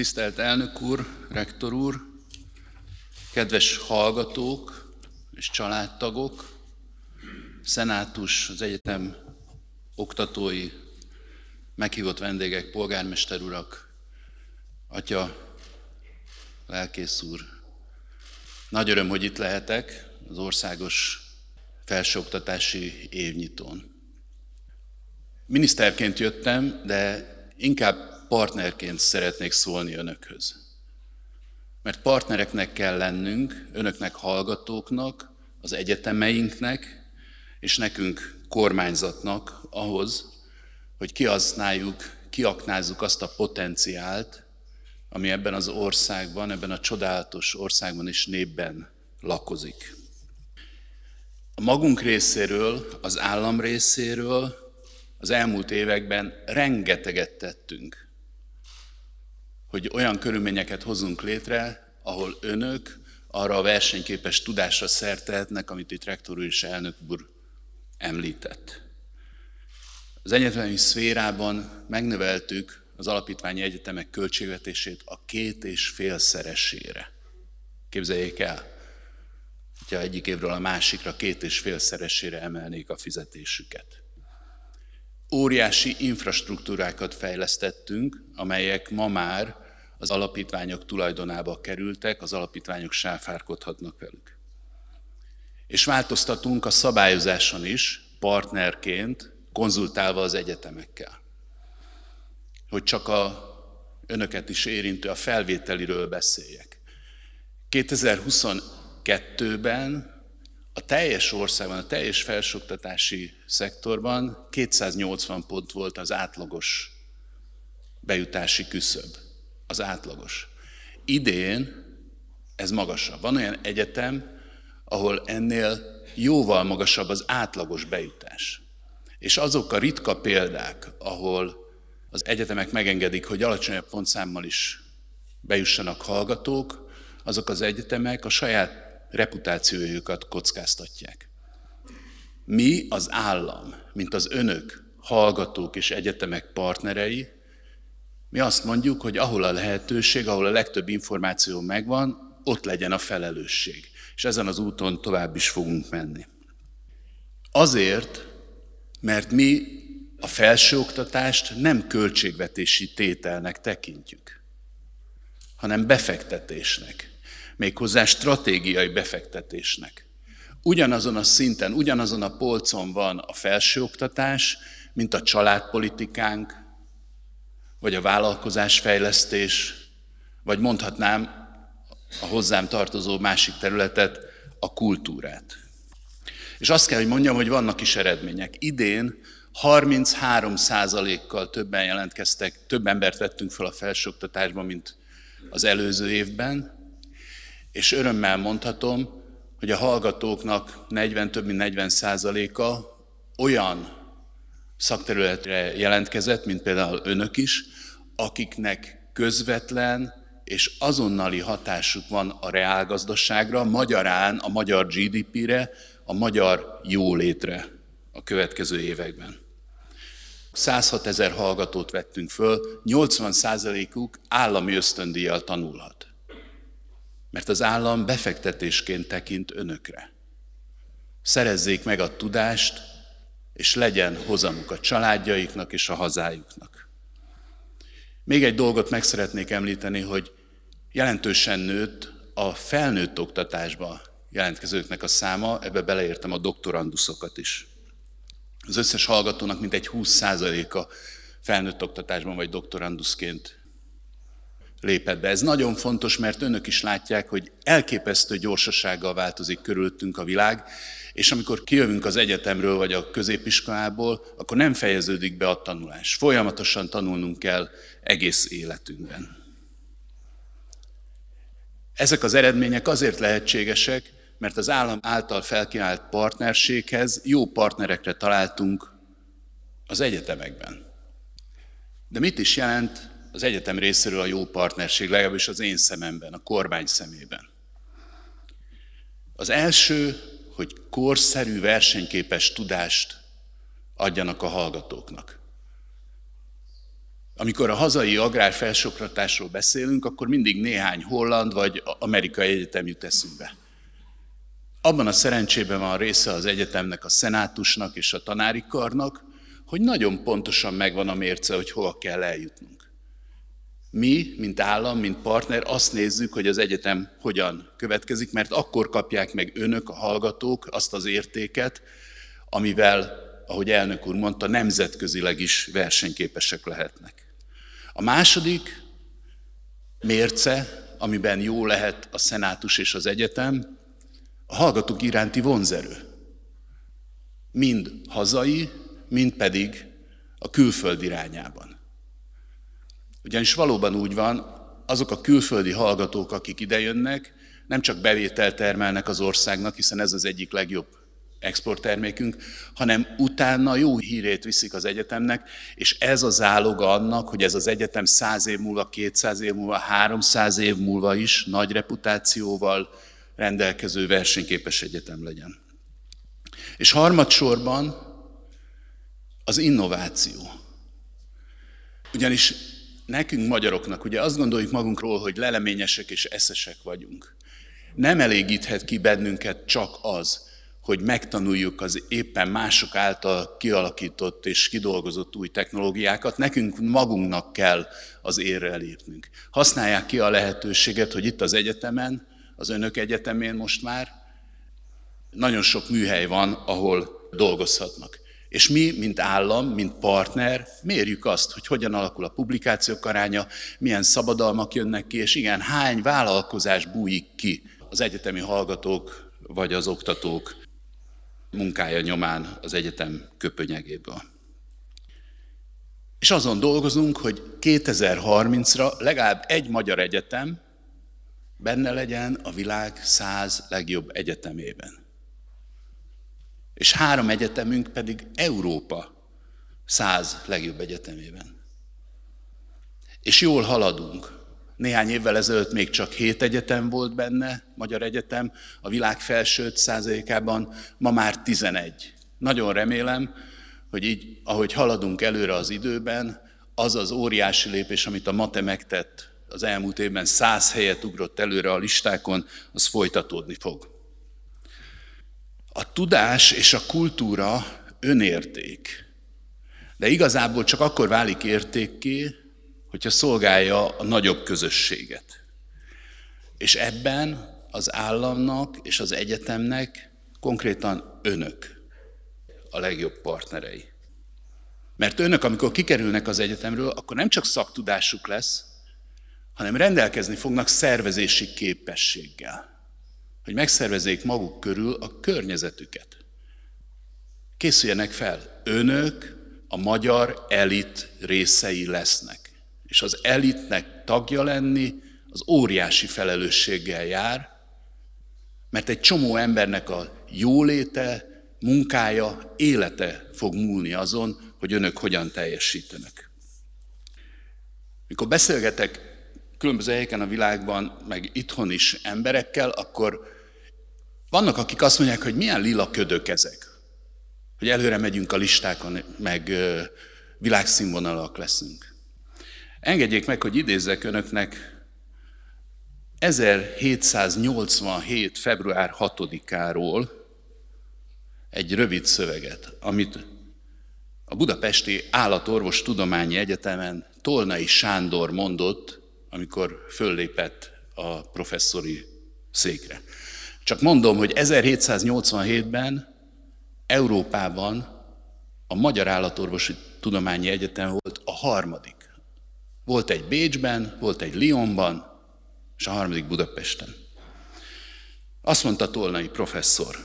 Tisztelt elnök úr, rektor úr, kedves hallgatók és családtagok, szenátus, az egyetem oktatói, meghívott vendégek, polgármester urak, atya, lelkész úr. Nagy öröm, hogy itt lehetek az országos felsőoktatási évnyitón. Miniszterként jöttem, de inkább partnerként szeretnék szólni önökhöz. Mert partnereknek kell lennünk, önöknek hallgatóknak, az egyetemeinknek, és nekünk kormányzatnak ahhoz, hogy kihasználjuk, kiaknázzuk azt a potenciált, ami ebben az országban, ebben a csodálatos országban és népben lakozik. A magunk részéről, az állam részéről az elmúlt években rengeteget tettünk hogy olyan körülményeket hozunk létre, ahol önök arra a versenyképes tudásra szert tehetnek, amit itt rektor úr és elnök úr említett. Az egyetemi szférában megnöveltük az alapítványi egyetemek költségvetését a két és fél szeresére. Képzeljék el, hogyha egyik évről a másikra két és fél szeresére emelnék a fizetésüket. Óriási infrastruktúrákat fejlesztettünk, amelyek ma már az alapítványok tulajdonába kerültek, az alapítványok sáfárkodhatnak velük. És változtatunk a szabályozáson is, partnerként, konzultálva az egyetemekkel. Hogy csak a önöket is érintő a felvételiről beszéljek. 2022-ben a teljes országban, a teljes felsőoktatási szektorban 280 pont volt az átlagos bejutási küszöb. Az átlagos. Idén ez magasabb. Van olyan egyetem, ahol ennél jóval magasabb az átlagos bejutás. És azok a ritka példák, ahol az egyetemek megengedik, hogy alacsonyabb pontszámmal is bejussanak hallgatók, azok az egyetemek a saját reputációjukat kockáztatják. Mi az állam, mint az önök, hallgatók és egyetemek partnerei, mi azt mondjuk, hogy ahol a lehetőség, ahol a legtöbb információ megvan, ott legyen a felelősség. És ezen az úton tovább is fogunk menni. Azért, mert mi a felsőoktatást nem költségvetési tételnek tekintjük, hanem befektetésnek méghozzá stratégiai befektetésnek. Ugyanazon a szinten, ugyanazon a polcon van a felsőoktatás, mint a családpolitikánk, vagy a vállalkozásfejlesztés, vagy mondhatnám a hozzám tartozó másik területet, a kultúrát. És azt kell, hogy mondjam, hogy vannak is eredmények. Idén 33%-kal többen jelentkeztek, több embert vettünk fel a felsőoktatásba, mint az előző évben, és örömmel mondhatom, hogy a hallgatóknak 40, több mint 40 százaléka olyan szakterületre jelentkezett, mint például önök is, akiknek közvetlen és azonnali hatásuk van a reálgazdaságra, magyarán a magyar GDP-re, a magyar jólétre a következő években. 106 ezer hallgatót vettünk föl, 80 százalékuk állami ösztöndíjjal tanulhat. Mert az állam befektetésként tekint önökre. Szerezzék meg a tudást, és legyen hozamuk a családjaiknak és a hazájuknak. Még egy dolgot meg szeretnék említeni, hogy jelentősen nőtt a felnőtt oktatásba jelentkezőknek a száma, ebbe beleértem a doktoranduszokat is. Az összes hallgatónak mintegy 20%-a felnőtt oktatásban vagy doktoranduszként lépett be. Ez nagyon fontos, mert önök is látják, hogy elképesztő gyorsasággal változik körülöttünk a világ, és amikor kijövünk az egyetemről vagy a középiskolából, akkor nem fejeződik be a tanulás. Folyamatosan tanulnunk kell egész életünkben. Ezek az eredmények azért lehetségesek, mert az állam által felkínált partnerséghez jó partnerekre találtunk az egyetemekben. De mit is jelent az egyetem részéről a jó partnerség, legalábbis az én szememben, a kormány szemében. Az első, hogy korszerű, versenyképes tudást adjanak a hallgatóknak. Amikor a hazai agrárfelsokratásról beszélünk, akkor mindig néhány holland vagy amerikai egyetem jut eszünkbe. Abban a szerencsében van része az egyetemnek, a szenátusnak és a tanári karnak, hogy nagyon pontosan megvan a mérce, hogy hova kell eljutnunk. Mi, mint állam, mint partner azt nézzük, hogy az egyetem hogyan következik, mert akkor kapják meg önök, a hallgatók azt az értéket, amivel, ahogy elnök úr mondta, nemzetközileg is versenyképesek lehetnek. A második mérce, amiben jó lehet a szenátus és az egyetem, a hallgatók iránti vonzerő. Mind hazai, mind pedig a külföld irányában. Ugyanis valóban úgy van, azok a külföldi hallgatók, akik idejönnek, nem csak bevételt termelnek az országnak, hiszen ez az egyik legjobb exporttermékünk, hanem utána jó hírét viszik az egyetemnek, és ez a záloga annak, hogy ez az egyetem 100 év múlva, 200 év múlva, 300 év múlva is nagy reputációval rendelkező versenyképes egyetem legyen. És harmadsorban az innováció. Ugyanis nekünk magyaroknak, ugye azt gondoljuk magunkról, hogy leleményesek és eszesek vagyunk. Nem elégíthet ki bennünket csak az, hogy megtanuljuk az éppen mások által kialakított és kidolgozott új technológiákat, nekünk magunknak kell az érre lépnünk. Használják ki a lehetőséget, hogy itt az egyetemen, az önök egyetemén most már, nagyon sok műhely van, ahol dolgozhatnak. És mi, mint állam, mint partner, mérjük azt, hogy hogyan alakul a publikációk aránya, milyen szabadalmak jönnek ki, és igen, hány vállalkozás bújik ki az egyetemi hallgatók vagy az oktatók munkája nyomán az egyetem köpönyegéből. És azon dolgozunk, hogy 2030-ra legalább egy magyar egyetem benne legyen a világ száz legjobb egyetemében és három egyetemünk pedig Európa száz legjobb egyetemében. És jól haladunk. Néhány évvel ezelőtt még csak hét egyetem volt benne, Magyar Egyetem, a világ felső százalékában, ma már 11. Nagyon remélem, hogy így, ahogy haladunk előre az időben, az az óriási lépés, amit a MATE megtett az elmúlt évben, 100 helyet ugrott előre a listákon, az folytatódni fog. A tudás és a kultúra önérték. De igazából csak akkor válik értékké, hogyha szolgálja a nagyobb közösséget. És ebben az államnak és az egyetemnek konkrétan önök a legjobb partnerei. Mert önök, amikor kikerülnek az egyetemről, akkor nem csak szaktudásuk lesz, hanem rendelkezni fognak szervezési képességgel hogy megszervezzék maguk körül a környezetüket. Készüljenek fel, önök a magyar elit részei lesznek. És az elitnek tagja lenni, az óriási felelősséggel jár, mert egy csomó embernek a jóléte, munkája, élete fog múlni azon, hogy önök hogyan teljesítenek. Mikor beszélgetek különböző helyeken a világban, meg itthon is emberekkel, akkor vannak, akik azt mondják, hogy milyen lila ködök ezek. Hogy előre megyünk a listákon, meg világszínvonalak leszünk. Engedjék meg, hogy idézzek önöknek 1787. február 6-áról egy rövid szöveget, amit a Budapesti Állatorvos Tudományi Egyetemen Tolnai Sándor mondott amikor föllépett a professzori székre. Csak mondom, hogy 1787-ben Európában a Magyar Állatorvosi Tudományi Egyetem volt a harmadik. Volt egy Bécsben, volt egy Lyonban, és a harmadik Budapesten. Azt mondta Tolnai professzor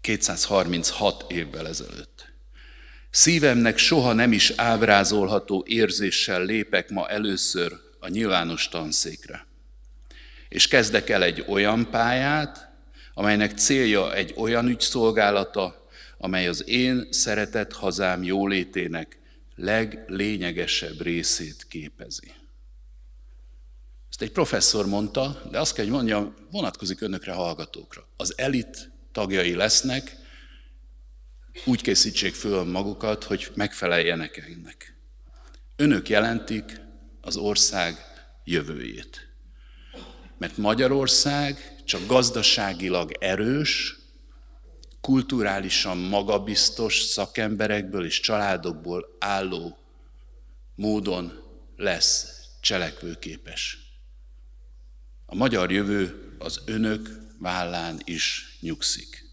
236 évvel ezelőtt. Szívemnek soha nem is ábrázolható érzéssel lépek ma először a nyilvános tanszékre. És kezdek el egy olyan pályát, amelynek célja egy olyan ügyszolgálata, amely az én szeretett hazám jólétének leglényegesebb részét képezi. Ezt egy professzor mondta, de azt kell, hogy mondjam, vonatkozik önökre hallgatókra. Az elit tagjai lesznek, úgy készítsék föl magukat, hogy megfeleljenek ennek. Önök jelentik az ország jövőjét. Mert Magyarország csak gazdaságilag erős, kulturálisan magabiztos szakemberekből és családokból álló módon lesz cselekvőképes. A magyar jövő az önök vállán is nyugszik.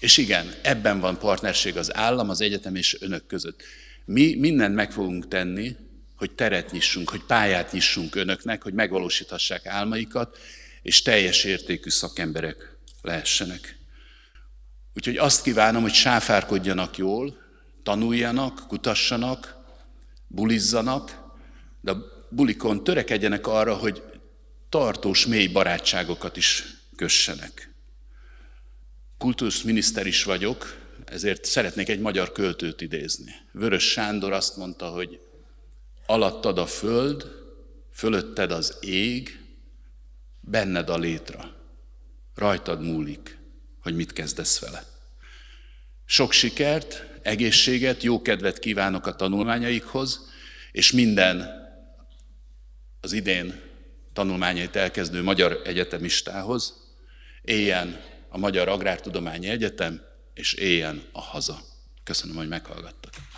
És igen, ebben van partnerség az állam, az egyetem és önök között. Mi mindent meg fogunk tenni, hogy teret nyissunk, hogy pályát nyissunk önöknek, hogy megvalósíthassák álmaikat, és teljes értékű szakemberek lehessenek. Úgyhogy azt kívánom, hogy sáfárkodjanak jól, tanuljanak, kutassanak, bulizzanak, de a bulikon törekedjenek arra, hogy tartós, mély barátságokat is kössenek kultuszminiszter is vagyok, ezért szeretnék egy magyar költőt idézni. Vörös Sándor azt mondta, hogy alattad a föld, fölötted az ég, benned a létra. Rajtad múlik, hogy mit kezdesz vele. Sok sikert, egészséget, jó kedvet kívánok a tanulmányaikhoz, és minden az idén tanulmányait elkezdő magyar egyetemistához éljen a Magyar Agrártudományi Egyetem, és éljen a haza. Köszönöm, hogy meghallgattak.